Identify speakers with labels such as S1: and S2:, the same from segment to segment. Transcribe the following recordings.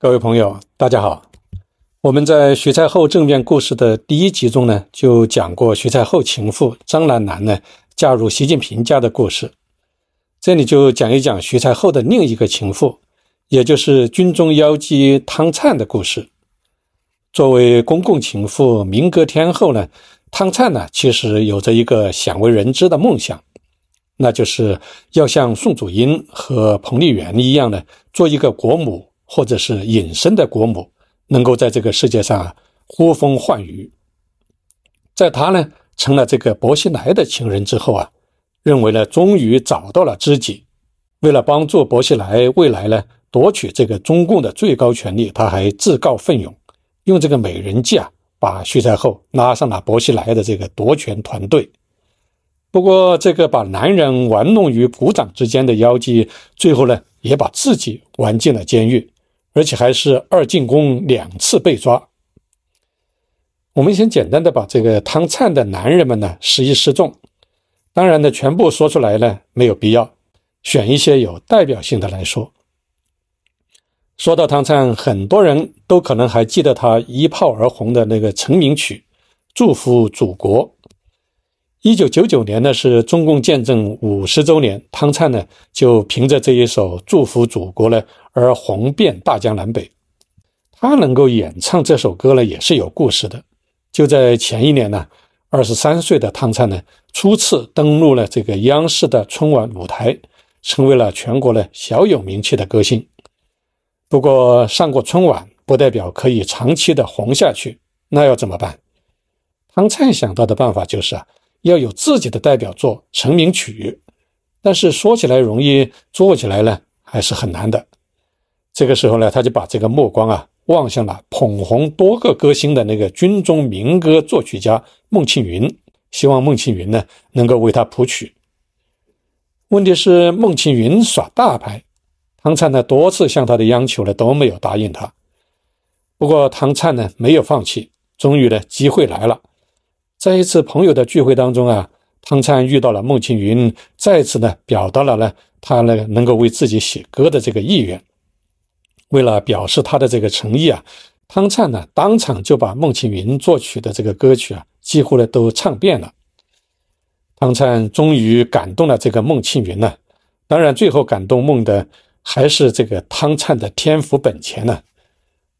S1: 各位朋友，大家好。我们在徐才厚政变故事的第一集中呢，就讲过徐才厚情妇张兰兰呢嫁入习近平家的故事。这里就讲一讲徐才厚的另一个情妇，也就是军中妖姬汤灿的故事。作为公共情妇、民歌天后呢，汤灿呢其实有着一个鲜为人知的梦想，那就是要像宋祖英和彭丽媛一样呢，做一个国母。或者是隐身的国母，能够在这个世界上呼风唤雨。在她呢成了这个薄熙来的情人之后啊，认为呢终于找到了知己。为了帮助薄熙来未来呢夺取这个中共的最高权力，他还自告奋勇，用这个美人计啊，把徐才厚拉上了薄熙来的这个夺权团队。不过，这个把男人玩弄于股掌之间的妖姬，最后呢也把自己玩进了监狱。而且还是二进宫两次被抓。我们先简单的把这个汤灿的男人们呢十一失众，当然呢全部说出来呢没有必要，选一些有代表性的来说。说到汤灿，很多人都可能还记得他一炮而红的那个成名曲《祝福祖国》。一九九九年呢是中共建政五十周年，汤灿呢就凭着这一首《祝福祖国》呢。而红遍大江南北，他能够演唱这首歌呢，也是有故事的。就在前一年呢，二十三岁的汤灿呢，初次登陆了这个央视的春晚舞台，成为了全国呢小有名气的歌星。不过上过春晚不代表可以长期的红下去，那要怎么办？汤灿想到的办法就是啊，要有自己的代表作、成名曲。但是说起来容易，做起来呢还是很难的。这个时候呢，他就把这个目光啊望向了捧红多个歌星的那个军中民歌作曲家孟庆云，希望孟庆云呢能够为他谱曲。问题是孟庆云耍大牌，唐灿呢多次向他的央求呢都没有答应他。不过唐灿呢没有放弃，终于呢机会来了，在一次朋友的聚会当中啊，唐灿遇到了孟庆云，再次呢表达了呢他呢能够为自己写歌的这个意愿。为了表示他的这个诚意啊，汤灿呢当场就把孟庆云作曲的这个歌曲啊，几乎呢都唱遍了。汤灿终于感动了这个孟庆云呢，当然最后感动孟的还是这个汤灿的天赋本钱呢。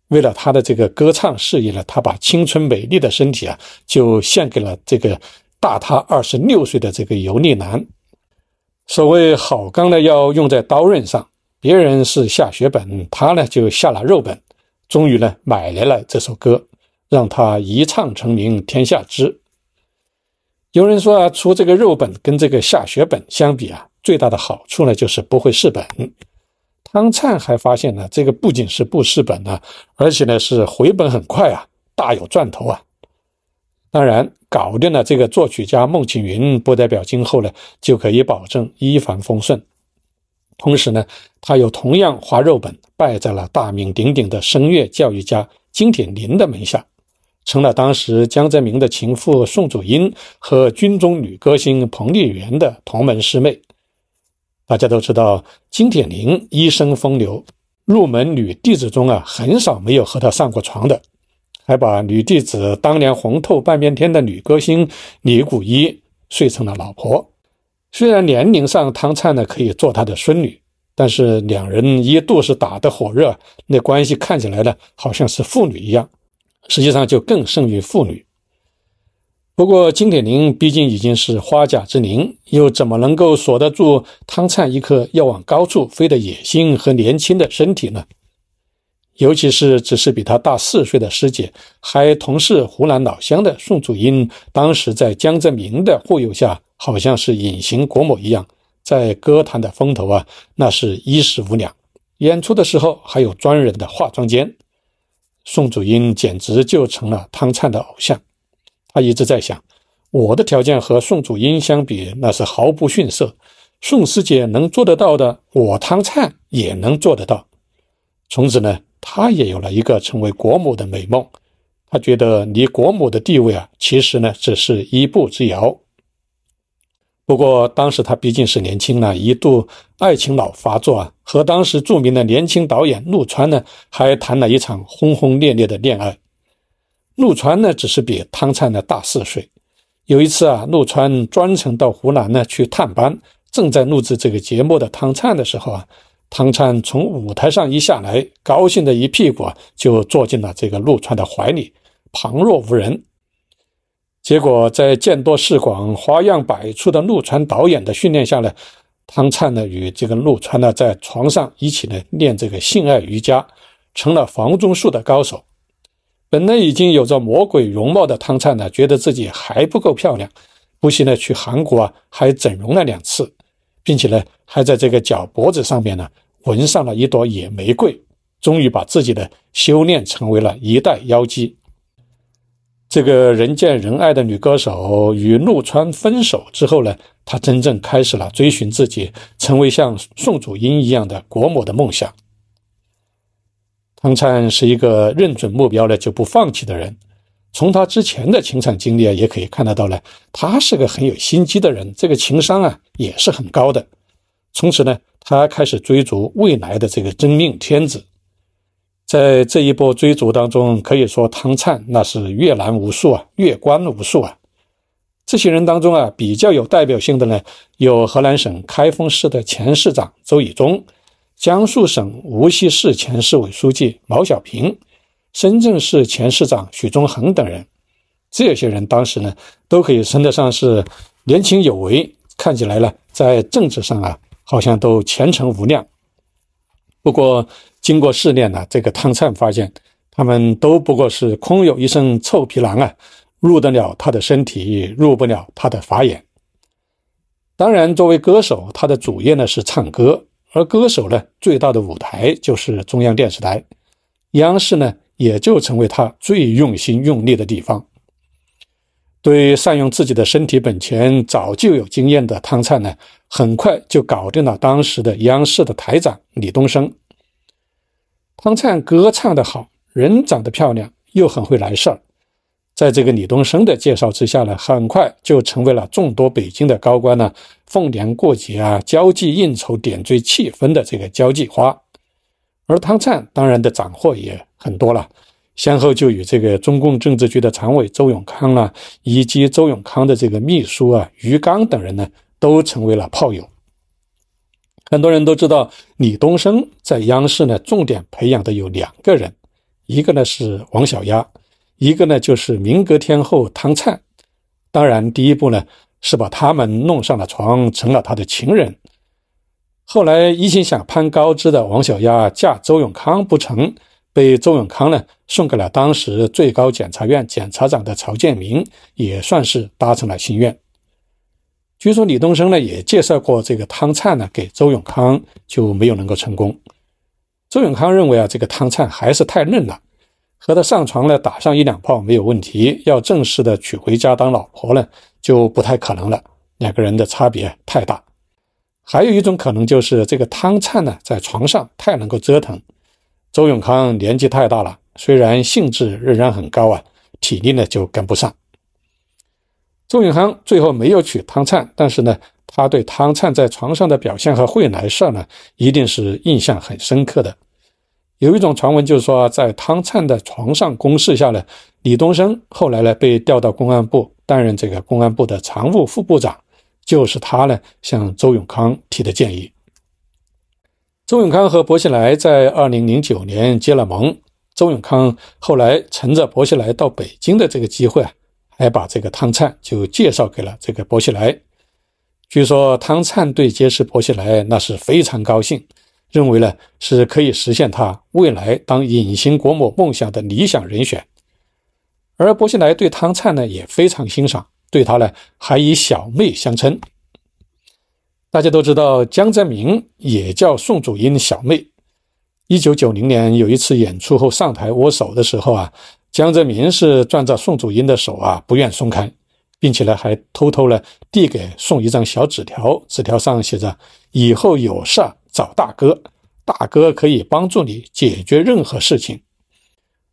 S1: 为了他的这个歌唱事业呢，他把青春美丽的身体啊，就献给了这个大他二十六岁的这个油腻男。所谓好钢呢要用在刀刃上。别人是下血本，他呢就下了肉本，终于呢买来了这首歌，让他一唱成名天下知。有人说啊，出这个肉本跟这个下血本相比啊，最大的好处呢就是不会试本。汤灿还发现呢，这个不仅是不试本呢，而且呢是回本很快啊，大有赚头啊。当然，搞定了这个作曲家孟庆云，不代表今后呢就可以保证一帆风顺。同时呢，他又同样花肉本，拜在了大名鼎鼎的声乐教育家金铁霖的门下，成了当时江泽民的情妇宋祖英和军中女歌星彭丽媛的同门师妹。大家都知道，金铁霖一生风流，入门女弟子中啊，很少没有和他上过床的，还把女弟子当年红透半边天的女歌星李谷一睡成了老婆。虽然年龄上汤灿呢可以做她的孙女，但是两人一度是打得火热，那关系看起来呢好像是父女一样，实际上就更胜于父女。不过金铁霖毕竟已经是花甲之龄，又怎么能够锁得住汤灿一颗要往高处飞的野心和年轻的身体呢？尤其是只是比他大四岁的师姐，还同是湖南老乡的宋祖英，当时在江泽民的护佑下。好像是隐形国母一样，在歌坛的风头啊，那是一时无两。演出的时候还有专人的化妆间，宋祖英简直就成了汤灿的偶像。他一直在想，我的条件和宋祖英相比，那是毫不逊色。宋师姐能做得到的，我汤灿也能做得到。从此呢，他也有了一个成为国母的美梦。他觉得离国母的地位啊，其实呢，只是一步之遥。不过当时他毕竟是年轻呢，一度爱情脑发作啊，和当时著名的年轻导演陆川呢，还谈了一场轰轰烈烈的恋爱。陆川呢，只是比汤灿呢大四岁。有一次啊，陆川专程到湖南呢去探班正在录制这个节目的汤灿的时候啊，汤灿从舞台上一下来，高兴的一屁股啊就坐进了这个陆川的怀里，旁若无人。结果，在见多识广、花样百出的陆川导演的训练下呢，汤灿呢与这个陆川呢在床上一起呢练这个性爱瑜伽，成了房中术的高手。本来已经有着魔鬼容貌的汤灿呢，觉得自己还不够漂亮，不惜呢去韩国啊还整容了两次，并且呢还在这个脚脖子上面呢纹上了一朵野玫瑰，终于把自己的修炼成为了一代妖姬。这个人见人爱的女歌手与陆川分手之后呢，她真正开始了追寻自己成为像宋祖英一样的国母的梦想。唐灿是一个认准目标了就不放弃的人，从他之前的情场经历啊，也可以看得到呢，他是个很有心机的人，这个情商啊也是很高的。从此呢，他开始追逐未来的这个真命天子。在这一波追逐当中，可以说汤灿那是阅览无数啊，阅观无数啊。这些人当中啊，比较有代表性的呢，有河南省开封市的前市长周以忠，江苏省无锡市前市委书记毛小平，深圳市前市长许宗衡等人。这些人当时呢，都可以称得上是年轻有为，看起来呢，在政治上啊，好像都前程无量。不过，经过试炼呢，这个汤灿发现，他们都不过是空有一身臭皮囊啊，入得了他的身体，入不了他的法眼。当然，作为歌手，他的主业呢是唱歌，而歌手呢最大的舞台就是中央电视台，央视呢也就成为他最用心用力的地方。对于善用自己的身体本钱早就有经验的汤灿呢，很快就搞定了当时的央视的台长李东升。汤灿歌唱得好，人长得漂亮，又很会来事儿，在这个李东升的介绍之下呢，很快就成为了众多北京的高官呢，逢年过节啊，交际应酬点缀气氛的这个交际花。而汤灿当然的斩获也很多了。先后就与这个中共政治局的常委周永康啊，以及周永康的这个秘书啊于刚等人呢，都成为了炮友。很多人都知道，李东升在央视呢，重点培养的有两个人，一个呢是王小丫，一个呢就是民革天后汤灿。当然，第一步呢是把他们弄上了床，成了他的情人。后来一心想攀高枝的王小丫嫁周永康不成。被周永康呢送给了当时最高检察院检察长的曹建明，也算是达成了心愿。据说李东生呢也介绍过这个汤灿呢给周永康，就没有能够成功。周永康认为啊，这个汤灿还是太嫩了，和他上床呢打上一两炮没有问题，要正式的娶回家当老婆呢就不太可能了，两个人的差别太大。还有一种可能就是这个汤灿呢在床上太能够折腾。周永康年纪太大了，虽然兴致仍然很高啊，体力呢就跟不上。周永康最后没有娶汤灿，但是呢，他对汤灿在床上的表现和会来事呢，一定是印象很深刻的。有一种传闻就是说，在汤灿的床上攻势下呢，李东升后来呢被调到公安部担任这个公安部的常务副部长，就是他呢向周永康提的建议。周永康和薄熙来在二零零九年结了盟。周永康后来乘着薄熙来到北京的这个机会啊，还把这个汤灿就介绍给了这个薄熙来。据说汤灿对结识薄熙来那是非常高兴，认为呢是可以实现他未来当隐形国母梦想的理想人选。而薄熙来对汤灿呢也非常欣赏，对他呢还以小妹相称。大家都知道，江泽民也叫宋祖英小妹。一九九零年有一次演出后上台握手的时候啊，江泽民是攥着宋祖英的手啊，不愿松开，并且呢，还偷偷呢递给宋一张小纸条，纸条上写着：“以后有事找大哥，大哥可以帮助你解决任何事情。”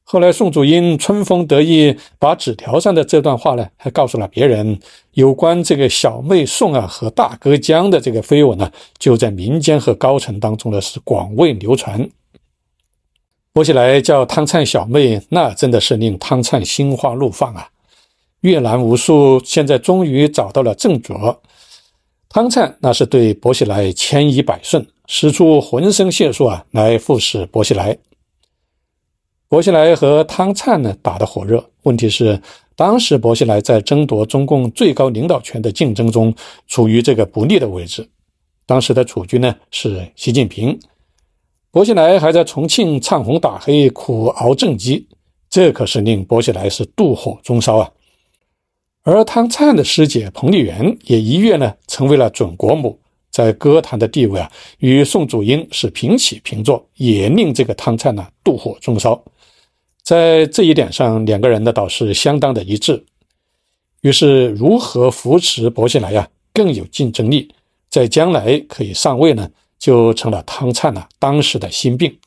S1: 后来，宋祖英春风得意，把纸条上的这段话呢，还告诉了别人。有关这个小妹宋啊和大哥江的这个绯闻呢，就在民间和高层当中呢是广为流传。薄熙来叫汤灿小妹，那真的是令汤灿心花怒放啊！阅览无数，现在终于找到了正着。汤灿那是对薄熙来千依百顺，使出浑身解数啊来服侍薄熙来。薄熙来和汤灿呢打得火热，问题是当时薄熙来在争夺中共最高领导权的竞争中处于这个不利的位置，当时的储君呢是习近平，薄熙来还在重庆唱红打黑苦熬政绩，这可是令薄熙来是妒火中烧啊，而汤灿的师姐彭丽媛也一跃呢成为了准国母，在歌坛的地位啊与宋祖英是平起平坐，也令这个汤灿呢妒火中烧。在这一点上，两个人的导师相当的一致。于是，如何扶持薄熙来呀更有竞争力，在将来可以上位呢，就成了汤灿啊、当时的心病。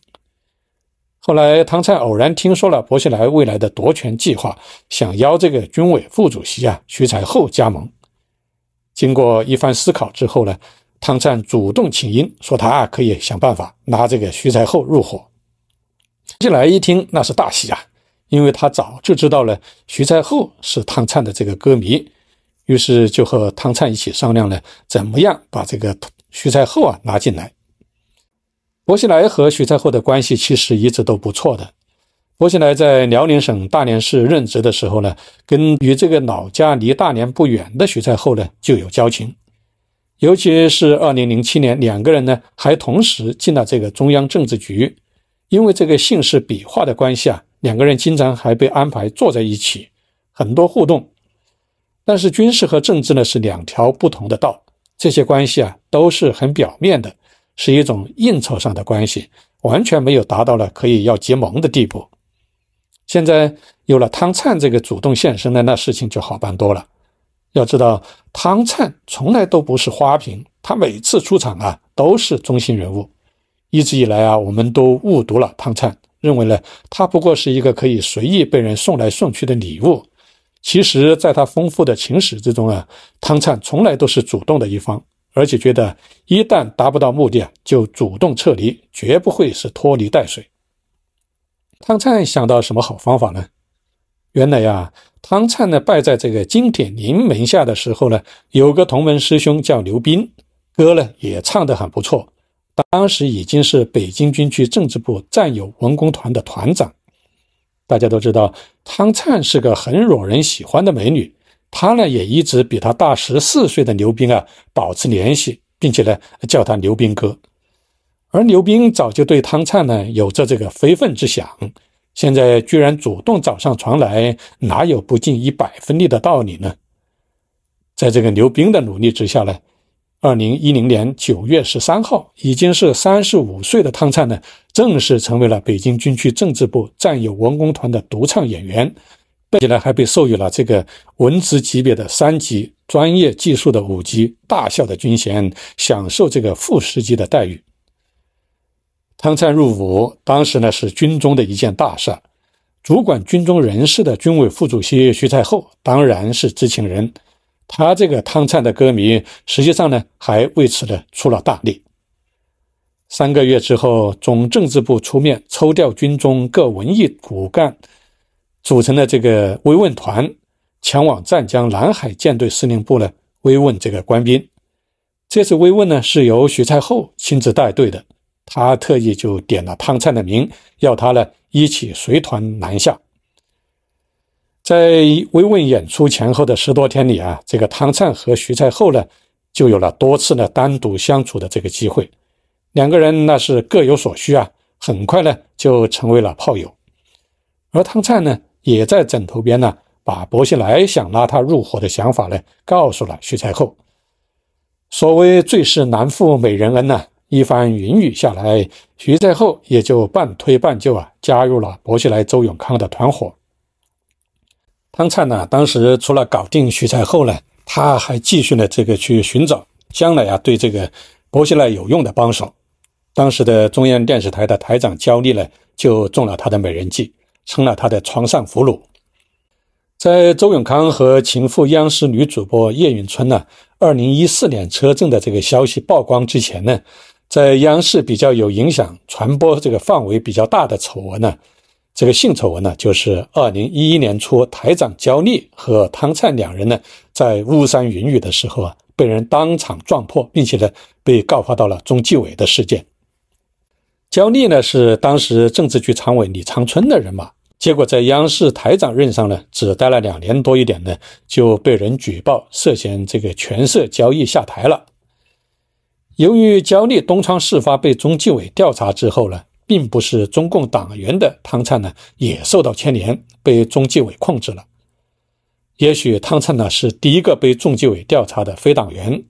S1: 后来，汤灿偶然听说了薄熙来未来的夺权计划，想邀这个军委副主席啊徐才厚加盟。经过一番思考之后呢，汤灿主动请缨，说他啊可以想办法拿这个徐才厚入伙。薄熙来一听，那是大喜啊，因为他早就知道了徐才厚是汤灿的这个歌迷，于是就和汤灿一起商量呢，怎么样把这个徐才厚啊拉进来。薄熙来和徐才厚的关系其实一直都不错的。薄熙来在辽宁省大连市任职的时候呢，跟与这个老家离大连不远的徐才厚呢就有交情，尤其是二零零七年，两个人呢还同时进了这个中央政治局。因为这个姓氏笔画的关系啊，两个人经常还被安排坐在一起，很多互动。但是军事和政治呢是两条不同的道，这些关系啊都是很表面的，是一种应酬上的关系，完全没有达到了可以要结盟的地步。现在有了汤灿这个主动现身的，那事情就好办多了。要知道汤灿从来都不是花瓶，他每次出场啊都是中心人物。一直以来啊，我们都误读了汤灿，认为呢他不过是一个可以随意被人送来送去的礼物。其实，在他丰富的情史之中啊，汤灿从来都是主动的一方，而且觉得一旦达不到目的啊，就主动撤离，绝不会是拖泥带水。汤灿想到什么好方法呢？原来呀，汤灿呢拜在这个金铁霖门下的时候呢，有个同门师兄叫刘斌，歌呢也唱得很不错。当时已经是北京军区政治部战友文工团的团长。大家都知道，汤灿是个很惹人喜欢的美女。她呢，也一直比她大十四岁的刘斌啊，保持联系，并且呢，叫他刘斌哥。而刘斌早就对汤灿呢，有着这个非分之想。现在居然主动找上床来，哪有不尽一百分力的道理呢？在这个刘斌的努力之下呢？二零一零年九月十三号，已经是三十五岁的汤灿呢，正式成为了北京军区政治部战友文工团的独唱演员，并且呢，还被授予了这个文职级别的三级专业技术的五级大校的军衔，享受这个副师级的待遇。汤灿入伍，当时呢是军中的一件大事，主管军中人事的军委副主席徐太厚当然是知情人。他这个汤灿的歌迷，实际上呢，还为此呢出了大力。三个月之后，总政治部出面抽调军中各文艺骨干，组成了这个慰问团，前往湛江南海舰队司令部呢慰问这个官兵。这次慰问呢，是由徐才厚亲自带队的，他特意就点了汤灿的名，要他呢一起随团南下。在慰问演出前后的十多天里啊，这个汤灿和徐才厚呢，就有了多次呢单独相处的这个机会。两个人那是各有所需啊，很快呢就成为了炮友。而汤灿呢，也在枕头边呢，把薄熙来想拉他入伙的想法呢，告诉了徐才厚。所谓最是难负美人恩呐，一番云雨下来，徐才厚也就半推半就啊，加入了薄熙来、周永康的团伙。汤灿呢？当时除了搞定徐才厚呢，他还继续呢这个去寻找将来啊对这个薄熙来有用的帮手。当时的中央电视台的台长焦立呢，就中了他的美人计，成了他的床上俘虏。在周永康和情妇央视女主播叶蕴春呢，二零一四年车震的这个消息曝光之前呢，在央视比较有影响、传播这个范围比较大的丑闻呢。这个性丑闻呢，就是二零一一年初，台长焦立和汤灿两人呢，在巫山云雨的时候啊，被人当场撞破，并且呢，被告发到了中纪委的事件。焦立呢，是当时政治局常委李长春的人马，结果在央视台长任上呢，只待了两年多一点呢，就被人举报涉嫌这个权色交易下台了。由于焦立东窗事发被中纪委调查之后呢，并不是中共党员的汤灿呢，也受到牵连，被中纪委控制了。也许汤灿呢是第一个被中纪委调查的非党员。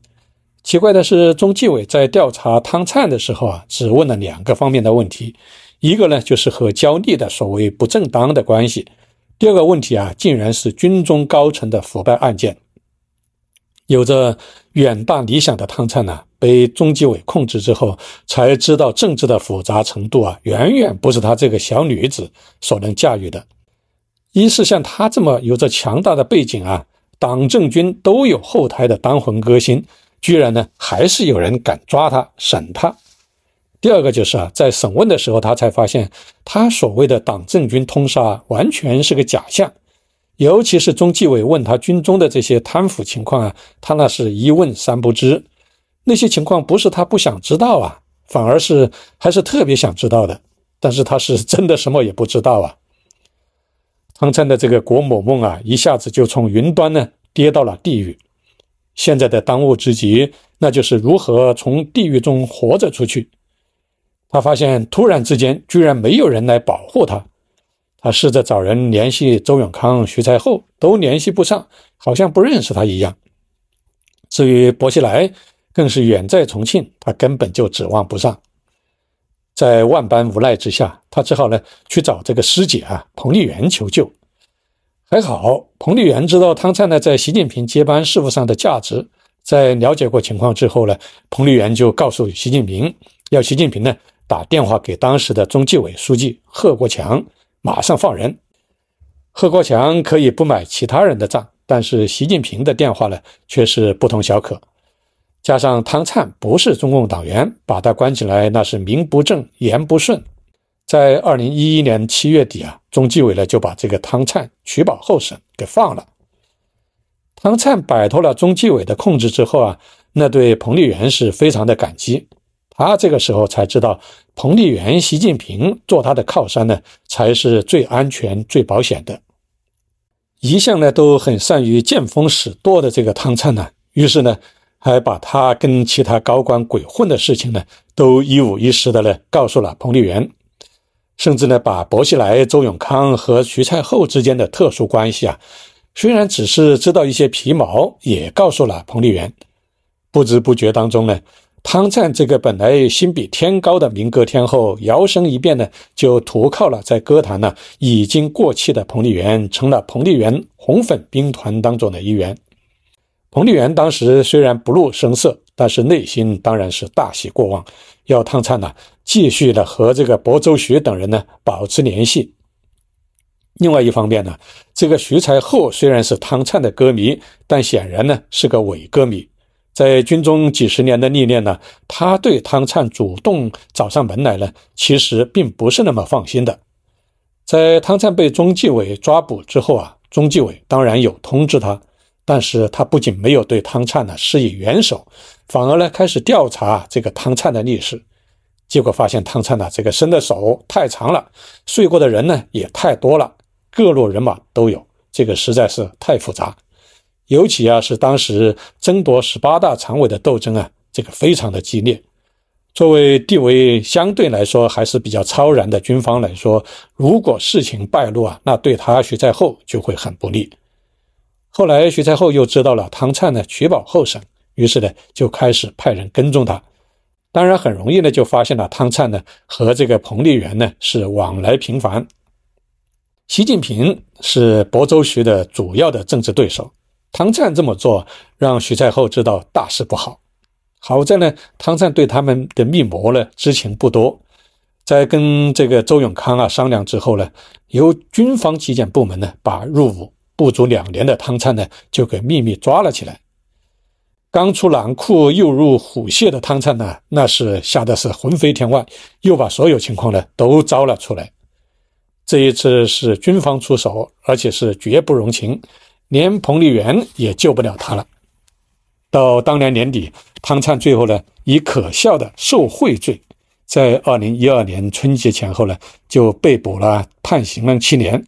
S1: 奇怪的是，中纪委在调查汤灿的时候啊，只问了两个方面的问题，一个呢就是和焦立的所谓不正当的关系，第二个问题啊，竟然是军中高层的腐败案件。有着远大理想的汤灿呢？被中纪委控制之后，才知道政治的复杂程度啊，远远不是他这个小女子所能驾驭的。一是像他这么有着强大的背景啊，党政军都有后台的当红歌星，居然呢还是有人敢抓他、审他。第二个就是啊，在审问的时候，他才发现他所谓的党政军通杀完全是个假象，尤其是中纪委问他军中的这些贪腐情况啊，他那是一问三不知。那些情况不是他不想知道啊，反而是还是特别想知道的，但是他是真的什么也不知道啊。汤灿的这个国母梦啊，一下子就从云端呢跌到了地狱。现在的当务之急，那就是如何从地狱中活着出去。他发现突然之间居然没有人来保护他，他试着找人联系周永康、徐才厚，都联系不上，好像不认识他一样。至于薄熙来。更是远在重庆，他根本就指望不上。在万般无奈之下，他只好呢去找这个师姐啊彭丽媛求救。还好，彭丽媛知道汤灿呢在习近平接班事务上的价值，在了解过情况之后呢，彭丽媛就告诉习近平，要习近平呢打电话给当时的中纪委书记贺国强，马上放人。贺国强可以不买其他人的账，但是习近平的电话呢却是不同小可。加上汤灿不是中共党员，把他关起来那是名不正言不顺。在二零一一年七月底啊，中纪委呢就把这个汤灿取保候审给放了。汤灿摆脱了中纪委的控制之后啊，那对彭丽媛是非常的感激。他这个时候才知道，彭丽媛、习近平做他的靠山呢，才是最安全、最保险的。一向呢都很善于见风使舵的这个汤灿呢，于是呢。还把他跟其他高官鬼混的事情呢，都一五一十的呢告诉了彭丽媛，甚至呢把薄熙来、周永康和徐菜后之间的特殊关系啊，虽然只是知道一些皮毛，也告诉了彭丽媛。不知不觉当中呢，汤灿这个本来心比天高的民歌天后，摇身一变呢，就投靠了在歌坛呢已经过气的彭丽媛，成了彭丽媛红粉兵团当中的一员。彭丽媛当时虽然不露声色，但是内心当然是大喜过望。要汤灿呢，继续的和这个薄周徐等人呢保持联系。另外一方面呢，这个徐才厚虽然是汤灿的歌迷，但显然呢是个伪歌迷。在军中几十年的历练呢，他对汤灿主动找上门来呢，其实并不是那么放心的。在汤灿被中纪委抓捕之后啊，中纪委当然有通知他。但是他不仅没有对汤灿呢施以援手，反而呢开始调查这个汤灿的历史，结果发现汤灿呢这个伸的手太长了，睡过的人呢也太多了，各路人马都有，这个实在是太复杂。尤其啊是当时争夺十八大常委的斗争啊，这个非常的激烈。作为地位相对来说还是比较超然的军方来说，如果事情败露啊，那对他徐在后就会很不利。后来徐才厚又知道了汤灿呢取保候审，于是呢就开始派人跟踪他。当然很容易呢就发现了汤灿呢和这个彭丽媛呢是往来频繁。习近平是亳州徐的主要的政治对手，汤灿这么做让徐才厚知道大事不好。好在呢汤灿对他们的密谋呢知情不多，在跟这个周永康啊商量之后呢，由军方纪检部门呢把入伍。不足两年的汤灿呢，就给秘密抓了起来。刚出狼窟又入虎穴的汤灿呢，那是吓得是魂飞天外，又把所有情况呢都招了出来。这一次是军方出手，而且是绝不容情，连彭丽媛也救不了他了。到当年年底，汤灿最后呢，以可笑的受贿罪，在二零一二年春节前后呢就被捕了，判刑了七年。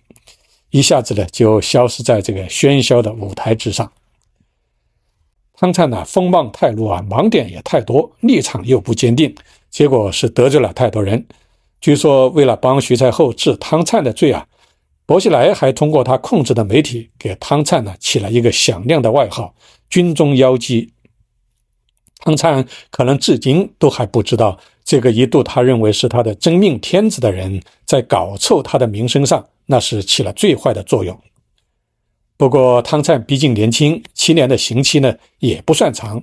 S1: 一下子呢，就消失在这个喧嚣的舞台之上。汤灿呢，锋芒太露啊，盲点也太多，立场又不坚定，结果是得罪了太多人。据说为了帮徐才厚治汤灿的罪啊，薄熙来还通过他控制的媒体给汤灿呢起了一个响亮的外号“军中妖姬”。汤灿可能至今都还不知道。这个一度他认为是他的真命天子的人，在搞臭他的名声上，那是起了最坏的作用。不过汤灿毕竟年轻，七年的刑期呢也不算长。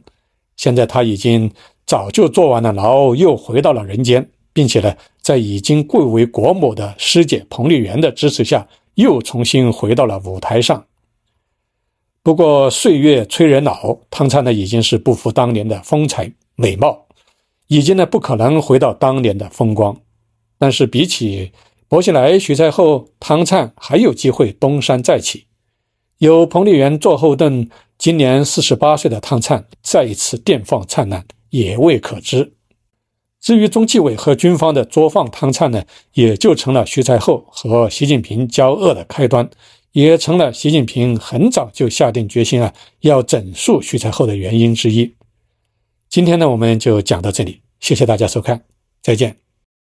S1: 现在他已经早就坐完了牢，又回到了人间，并且呢，在已经贵为国母的师姐彭丽媛的支持下，又重新回到了舞台上。不过岁月催人老，汤灿呢已经是不复当年的风采美貌。已经呢不可能回到当年的风光，但是比起薄熙来、徐才厚、汤灿还有机会东山再起，有彭丽媛做后盾，今年四十八岁的汤灿再一次电放灿烂也未可知。至于中纪委和军方的捉放汤灿呢，也就成了徐才厚和习近平交恶的开端，也成了习近平很早就下定决心啊要整肃徐才厚的原因之一。今天呢，我们就讲到这里。谢谢大家收看，再见。